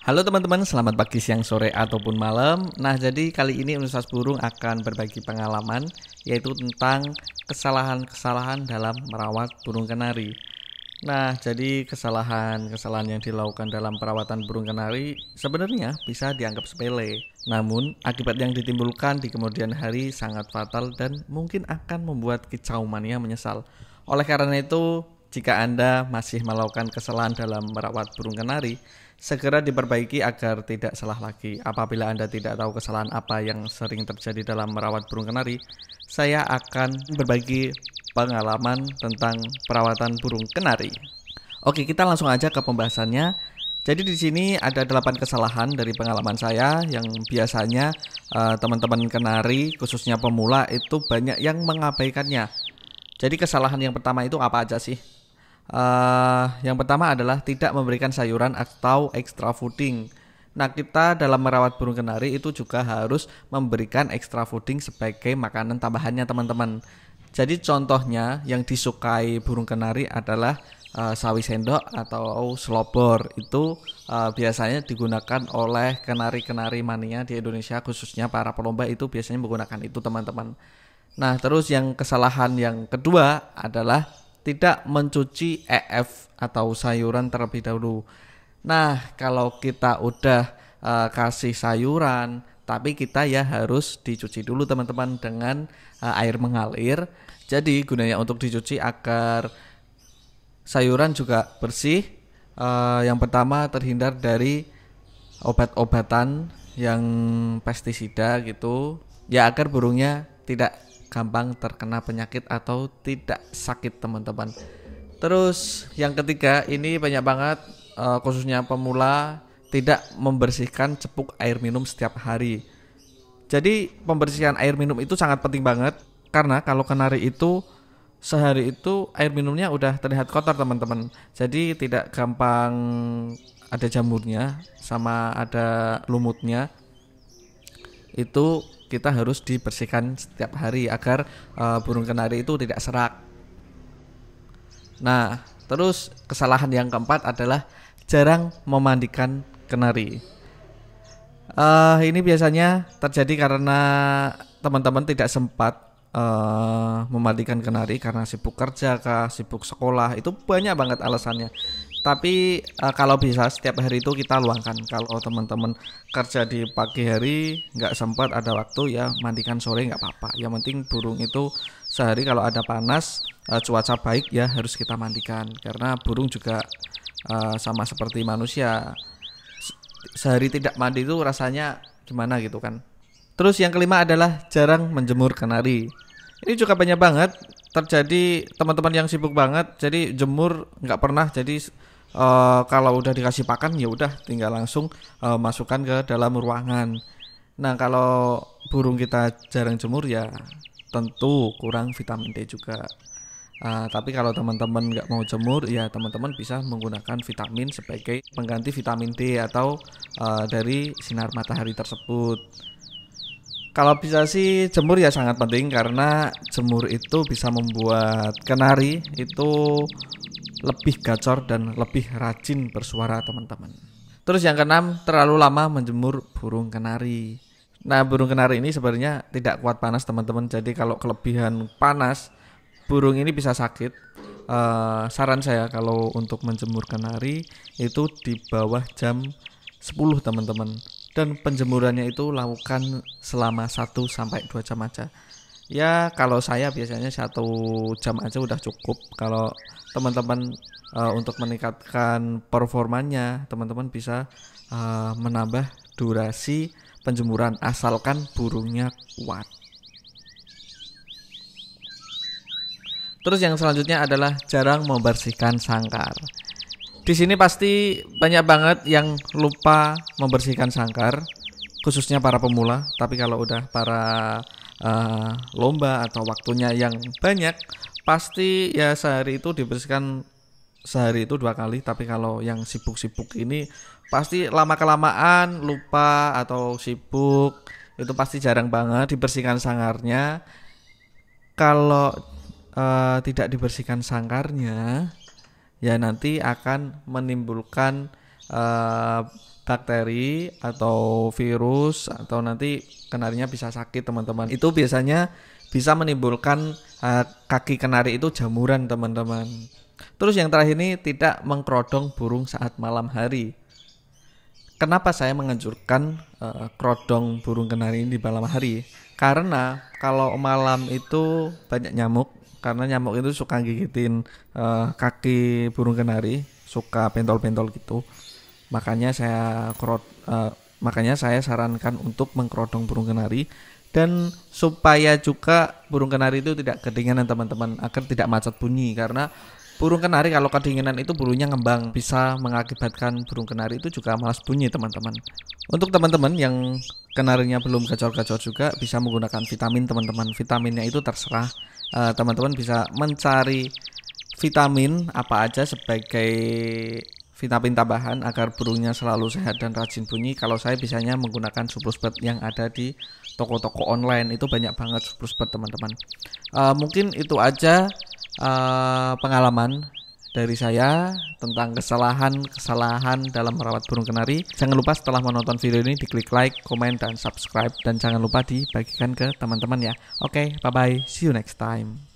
Halo teman-teman, selamat pagi, siang, sore, ataupun malam. Nah, jadi kali ini Universitas Burung akan berbagi pengalaman, yaitu tentang kesalahan-kesalahan dalam merawat burung kenari. Nah, jadi kesalahan-kesalahan yang dilakukan dalam perawatan burung kenari sebenarnya bisa dianggap sepele. Namun, akibat yang ditimbulkan di kemudian hari sangat fatal dan mungkin akan membuat kicau mania menyesal. Oleh karena itu, jika Anda masih melakukan kesalahan dalam merawat burung kenari, segera diperbaiki agar tidak salah lagi. Apabila Anda tidak tahu kesalahan apa yang sering terjadi dalam merawat burung kenari, saya akan berbagi pengalaman tentang perawatan burung kenari. Oke, kita langsung aja ke pembahasannya. Jadi di sini ada delapan kesalahan dari pengalaman saya yang biasanya eh, teman-teman uh, teman -teman kenari khususnya pemula itu banyak yang mengabaikannya. Jadi kesalahan yang pertama itu apa aja sih? Uh, yang pertama adalah tidak memberikan sayuran atau extra fooding. Nah, kita dalam merawat burung kenari itu juga harus memberikan extra fooding sebagai makanan tambahannya, teman-teman. Jadi contohnya yang disukai burung kenari adalah uh, sawi sendok atau slobor. Itu uh, biasanya digunakan oleh kenari-kenari mania di Indonesia khususnya para pelomba itu biasanya menggunakan itu, teman-teman. Nah, terus yang kesalahan yang kedua adalah tidak mencuci EF atau sayuran terlebih dahulu. Nah, kalau kita udah e, kasih sayuran, tapi kita ya harus dicuci dulu teman-teman dengan e, air mengalir. Jadi gunanya untuk dicuci agar sayuran juga bersih. E, yang pertama terhindar dari obat-obatan yang pestisida gitu. Ya agar burungnya tidak gampang terkena penyakit atau tidak sakit teman-teman. Terus yang ketiga ini banyak banget uh, khususnya pemula tidak membersihkan cepuk air minum setiap hari. Jadi pembersihan air minum itu sangat penting banget karena kalau kenari itu sehari itu air minumnya udah terlihat kotor teman-teman. Jadi tidak gampang ada jamurnya sama ada lumutnya itu kita harus dibersihkan setiap hari agar uh, burung kenari itu tidak serak. Nah, terus kesalahan yang keempat adalah jarang memandikan kenari. Uh, ini biasanya terjadi karena teman-teman tidak sempat uh, memandikan kenari karena sibuk kerja kah, sibuk sekolah, itu banyak banget alasannya tapi uh, kalau bisa setiap hari itu kita luangkan kalau teman-teman kerja di pagi hari nggak sempat ada waktu ya mandikan sore nggak apa-apa yang penting burung itu sehari kalau ada panas uh, cuaca baik ya harus kita mandikan karena burung juga uh, sama seperti manusia sehari tidak mandi itu rasanya gimana gitu kan terus yang kelima adalah jarang menjemur kenari ini juga banyak banget terjadi teman-teman yang sibuk banget jadi jemur nggak pernah jadi uh, kalau udah dikasih pakan ya udah tinggal langsung uh, masukkan ke dalam ruangan nah kalau burung kita jarang jemur ya tentu kurang vitamin D juga uh, tapi kalau teman-teman nggak mau jemur ya teman-teman bisa menggunakan vitamin sebagai pengganti vitamin D atau uh, dari sinar matahari tersebut kalau bisa sih jemur ya sangat penting karena jemur itu bisa membuat kenari itu lebih gacor dan lebih rajin bersuara teman-teman. Terus yang keenam, terlalu lama menjemur burung kenari. Nah, burung kenari ini sebenarnya tidak kuat panas teman-teman. Jadi kalau kelebihan panas, burung ini bisa sakit. Uh, saran saya kalau untuk menjemur kenari itu di bawah jam 10 teman-teman dan penjemurannya itu lakukan selama 1 sampai 2 jam aja. Ya, kalau saya biasanya satu jam aja udah cukup. Kalau teman-teman uh, untuk meningkatkan performanya, teman-teman bisa uh, menambah durasi penjemuran asalkan burungnya kuat. Terus yang selanjutnya adalah jarang membersihkan sangkar. Di sini pasti banyak banget yang lupa membersihkan sangkar, khususnya para pemula. Tapi kalau udah para uh, lomba atau waktunya yang banyak, pasti ya sehari itu dibersihkan sehari itu dua kali. Tapi kalau yang sibuk-sibuk ini pasti lama kelamaan lupa atau sibuk itu pasti jarang banget dibersihkan sangkarnya. Kalau uh, tidak dibersihkan sangkarnya, ya nanti akan menimbulkan uh, bakteri atau virus atau nanti kenarinya bisa sakit teman-teman. Itu biasanya bisa menimbulkan uh, kaki kenari itu jamuran teman-teman. Terus yang terakhir ini tidak mengkrodong burung saat malam hari. Kenapa saya menganjurkan uh, krodong burung kenari ini di malam hari? Karena kalau malam itu banyak nyamuk karena nyamuk itu suka gigitin uh, kaki burung kenari suka pentol-pentol gitu makanya saya kerod, uh, eh, makanya saya sarankan untuk mengkerodong burung kenari dan supaya juga burung kenari itu tidak kedinginan teman-teman agar tidak macet bunyi karena burung kenari kalau kedinginan itu bulunya ngembang bisa mengakibatkan burung kenari itu juga malas bunyi teman-teman untuk teman-teman yang kenarinya belum gacor-gacor juga bisa menggunakan vitamin teman-teman vitaminnya itu terserah Eh, teman-teman uh, bisa mencari vitamin apa aja sebagai vitamin tambahan agar burungnya selalu sehat dan rajin bunyi. Kalau saya biasanya menggunakan suplemen yang ada di toko-toko online itu banyak banget suplemen teman-teman. Uh, mungkin itu aja uh, pengalaman dari saya tentang kesalahan-kesalahan dalam merawat burung kenari. Jangan lupa setelah menonton video ini diklik like, komen, dan subscribe. Dan jangan lupa dibagikan ke teman-teman ya. Oke, okay, bye-bye. See you next time.